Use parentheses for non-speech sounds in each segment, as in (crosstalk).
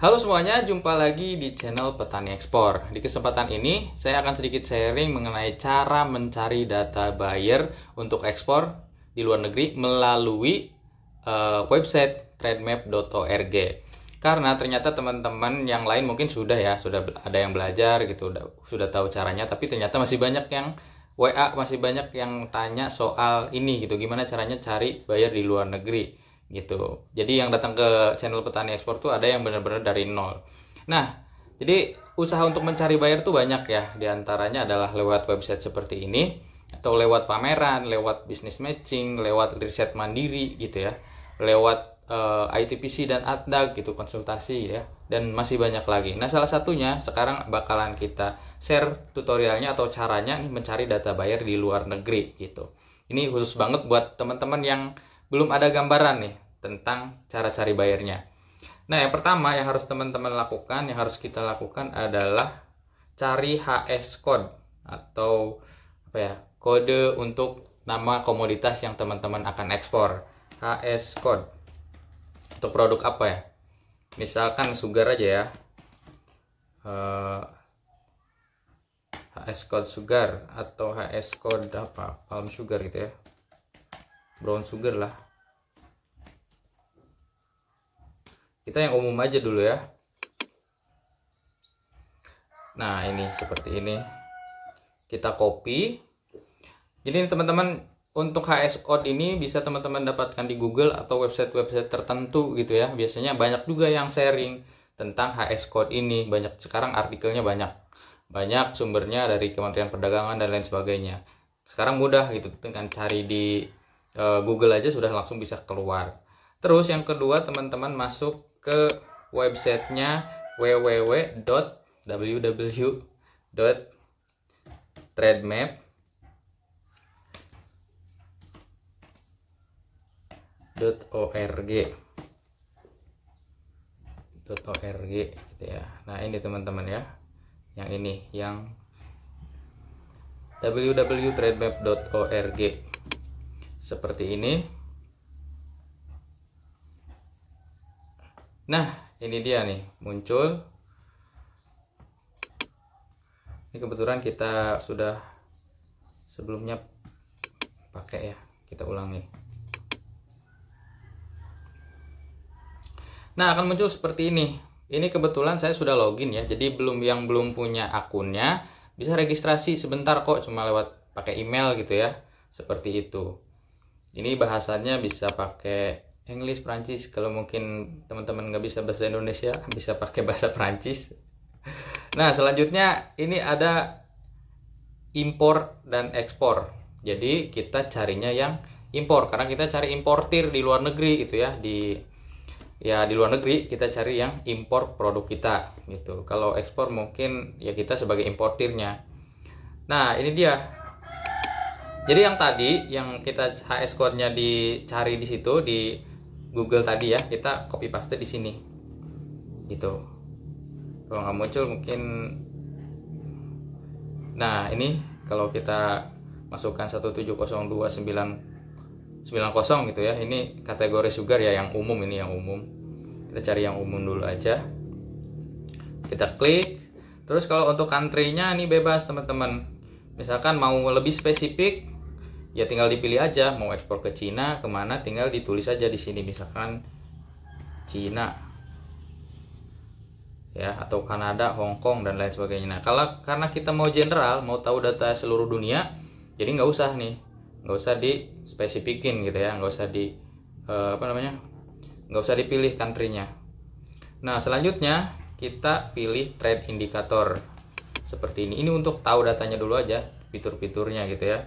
Halo semuanya, jumpa lagi di channel Petani Ekspor. Di kesempatan ini, saya akan sedikit sharing mengenai cara mencari data buyer untuk ekspor di luar negeri melalui uh, website trademap.org. Karena ternyata teman-teman yang lain mungkin sudah ya, sudah ada yang belajar gitu, sudah tahu caranya, tapi ternyata masih banyak yang WA, masih banyak yang tanya soal ini gitu, gimana caranya cari buyer di luar negeri gitu. Jadi yang datang ke channel petani ekspor tuh ada yang benar-benar dari nol. Nah, jadi usaha untuk mencari buyer tuh banyak ya. Di antaranya adalah lewat website seperti ini atau lewat pameran, lewat business matching, lewat riset mandiri gitu ya. Lewat uh, eh, ITPC dan ADAG gitu konsultasi ya dan masih banyak lagi. Nah, salah satunya sekarang bakalan kita share tutorialnya atau caranya mencari data buyer di luar negeri gitu. Ini khusus banget buat teman-teman yang belum ada gambaran nih tentang cara cari bayarnya. Nah, yang pertama yang harus teman-teman lakukan, yang harus kita lakukan adalah cari HS code atau apa ya, kode untuk nama komoditas yang teman-teman akan ekspor. HS code. Untuk produk apa ya? Misalkan sugar aja ya. Uh, eh, HS code sugar atau HS code apa? Palm sugar gitu ya brown sugar lah kita yang umum aja dulu ya nah ini seperti ini kita copy jadi teman-teman untuk HS Code ini bisa teman-teman dapatkan di Google atau website-website tertentu gitu ya biasanya banyak juga yang sharing tentang HS Code ini banyak sekarang artikelnya banyak banyak sumbernya dari Kementerian Perdagangan dan lain sebagainya sekarang mudah gitu dengan cari di E, Google aja sudah langsung bisa keluar. Terus yang kedua teman-teman masuk ke websitenya www.www.trademap .org .org gitu ya. Nah, ini teman-teman ya. Yang ini yang www.trademap.org seperti ini nah ini dia nih muncul ini kebetulan kita sudah sebelumnya pakai ya kita ulangi nah akan muncul seperti ini ini kebetulan saya sudah login ya jadi belum yang belum punya akunnya bisa registrasi sebentar kok cuma lewat pakai email gitu ya seperti itu ini bahasanya bisa pakai English Prancis kalau mungkin teman-teman nggak bisa bahasa Indonesia (laughs) bisa pakai bahasa Prancis nah selanjutnya ini ada impor dan ekspor jadi kita carinya yang impor karena kita cari importir di luar negeri gitu ya di ya di luar negeri kita cari yang impor produk kita gitu kalau ekspor mungkin ya kita sebagai importirnya nah ini dia jadi yang tadi yang kita HS code-nya dicari di situ di Google tadi ya, kita copy paste di sini. Gitu. Kalau nggak muncul mungkin Nah, ini kalau kita masukkan 1702990 gitu ya. Ini kategori sugar ya yang umum ini yang umum. Kita cari yang umum dulu aja. Kita klik. Terus kalau untuk country-nya ini bebas, teman-teman. Misalkan mau lebih spesifik, ya tinggal dipilih aja mau ekspor ke Cina kemana tinggal ditulis aja di sini misalkan Cina ya atau Kanada Hong Kong dan lain sebagainya nah kalau karena kita mau general mau tahu data seluruh dunia jadi nggak usah nih nggak usah di spesifikin gitu ya nggak usah di eh, apa namanya nggak usah dipilih countrynya nah selanjutnya kita pilih trade indikator seperti ini ini untuk tahu datanya dulu aja fitur-fiturnya gitu ya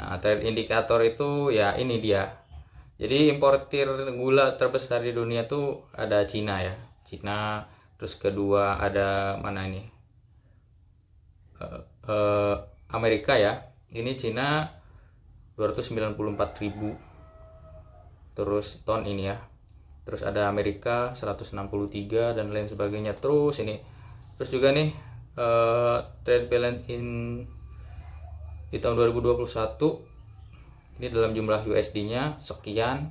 Nah, trade indikator itu ya ini dia. Jadi importir gula terbesar di dunia tuh ada Cina ya. Cina terus kedua ada mana ini? Uh, uh, Amerika ya. Ini Cina 294.000 terus ton ini ya. Terus ada Amerika 163 dan lain sebagainya. Terus ini. Terus juga nih uh, trade balance in di tahun 2021 ini dalam jumlah USD-nya sekian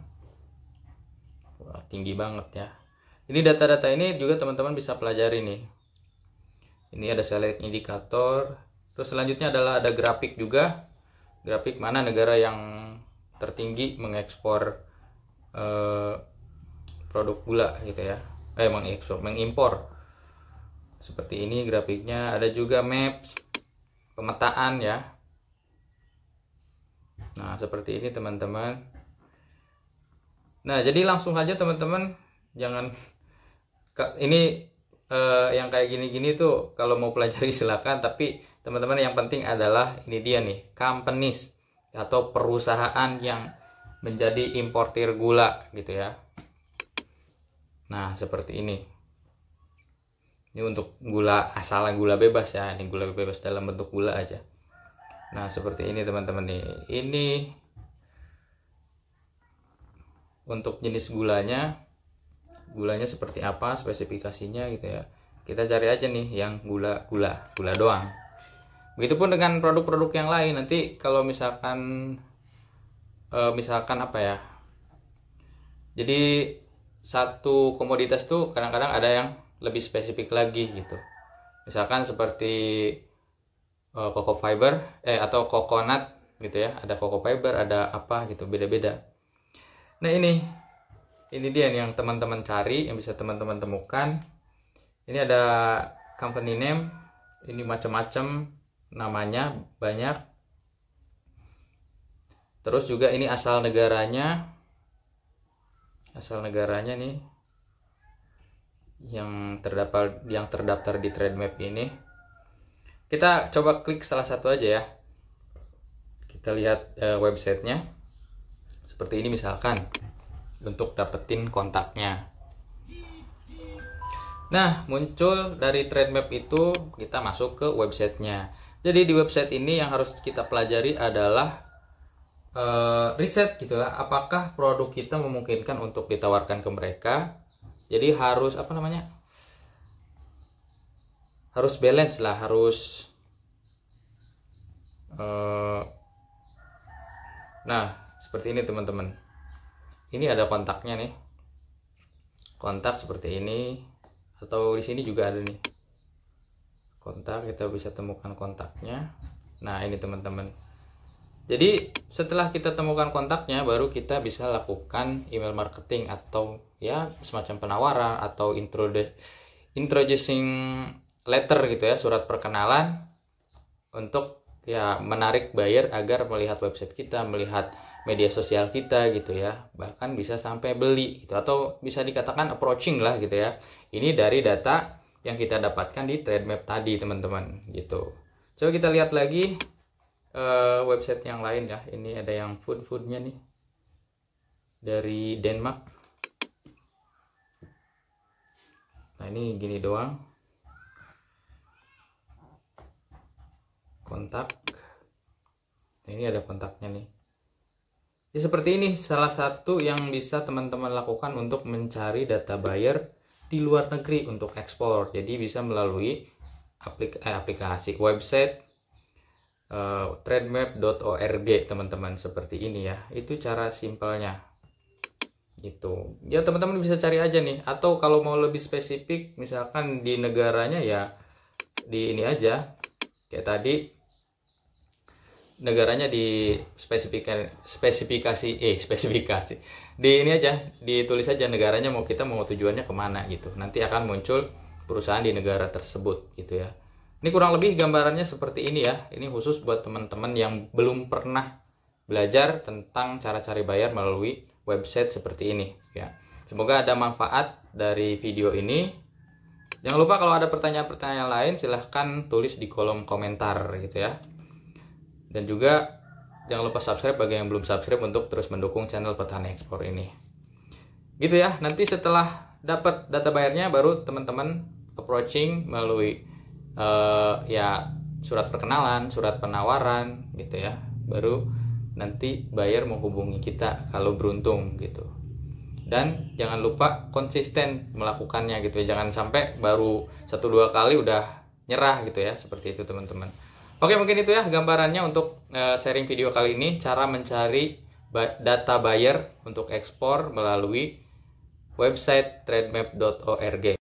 Wah, tinggi banget ya. Ini data-data ini juga teman-teman bisa pelajari nih. Ini ada select indikator. Terus selanjutnya adalah ada grafik juga. Grafik mana negara yang tertinggi mengekspor eh, produk gula gitu ya. Eh mengekspor, mengimpor. Seperti ini grafiknya. Ada juga maps pemetaan ya nah seperti ini teman-teman nah jadi langsung aja teman-teman jangan (laughs) ini eh, yang kayak gini-gini tuh kalau mau pelajari (laughs) silakan tapi teman-teman yang penting adalah ini dia nih companies atau perusahaan yang menjadi importir gula gitu ya nah seperti ini ini untuk gula asal gula bebas ya ini gula bebas dalam bentuk gula aja Nah, seperti ini teman-teman nih. Ini untuk jenis gulanya gulanya seperti apa, spesifikasinya gitu ya. Kita cari aja nih yang gula gula, gula doang. Begitupun dengan produk-produk yang lain. Nanti kalau misalkan e, misalkan apa ya? Jadi satu komoditas tuh kadang-kadang ada yang lebih spesifik lagi gitu. Misalkan seperti uh, eh, coco fiber eh atau coconut gitu ya ada coco fiber ada apa gitu beda-beda nah ini ini dia yang teman-teman cari yang bisa teman-teman temukan ini ada company name ini macam-macam namanya banyak terus juga ini asal negaranya asal negaranya nih yang terdapat yang terdaftar di trade map ini kita coba klik salah satu aja ya kita lihat e, websitenya seperti ini misalkan untuk dapetin kontaknya nah muncul dari trade map itu kita masuk ke websitenya jadi di website ini yang harus kita pelajari adalah e, riset gitulah apakah produk kita memungkinkan untuk ditawarkan ke mereka jadi harus apa namanya harus balance lah harus eh, nah seperti ini teman-teman ini ada kontaknya nih kontak seperti ini atau di sini juga ada nih kontak kita bisa temukan kontaknya nah ini teman-teman jadi setelah kita temukan kontaknya baru kita bisa lakukan email marketing atau ya semacam penawaran atau introducing letter gitu ya, surat perkenalan untuk ya menarik buyer agar melihat website kita, melihat media sosial kita gitu ya bahkan bisa sampai beli gitu atau bisa dikatakan approaching lah gitu ya ini dari data yang kita dapatkan di trade map tadi teman-teman gitu coba kita lihat lagi uh, website yang lain ya ini ada yang food foodnya nih dari Denmark nah ini gini doang kontak nah, ini ada kontaknya nih jadi ya, seperti ini salah satu yang bisa teman-teman lakukan untuk mencari data buyer di luar negeri untuk ekspor. Jadi bisa melalui aplik eh, aplikasi website uh, eh, trademap.org teman-teman seperti ini ya. Itu cara simpelnya. Gitu. Ya teman-teman bisa cari aja nih atau kalau mau lebih spesifik misalkan di negaranya ya di ini aja. Kayak tadi negaranya di spesifikasi spesifikasi eh (laughs) spesifikasi di ini aja ditulis aja negaranya mau kita mau tujuannya kemana gitu nanti akan muncul perusahaan di negara tersebut gitu ya ini kurang lebih gambarannya seperti ini ya ini khusus buat teman-teman yang belum pernah belajar tentang cara cari bayar melalui website seperti ini ya semoga ada manfaat dari video ini jangan lupa kalau ada pertanyaan-pertanyaan lain silahkan tulis di kolom komentar gitu ya dan juga jangan lupa subscribe bagi yang belum subscribe untuk terus mendukung channel Petani Ekspor ini. Gitu ya, nanti setelah dapat data bayarnya baru teman-teman approaching melalui uh, ya surat perkenalan, surat penawaran gitu ya. Baru nanti bayar menghubungi kita kalau beruntung gitu. Dan jangan lupa konsisten melakukannya gitu ya. Jangan sampai baru satu dua kali udah nyerah gitu ya. Seperti itu teman-teman. Oke, mungkin itu ya gambarannya untuk eh, sharing video kali ini cara mencari data buyer untuk ekspor melalui website trademap.org.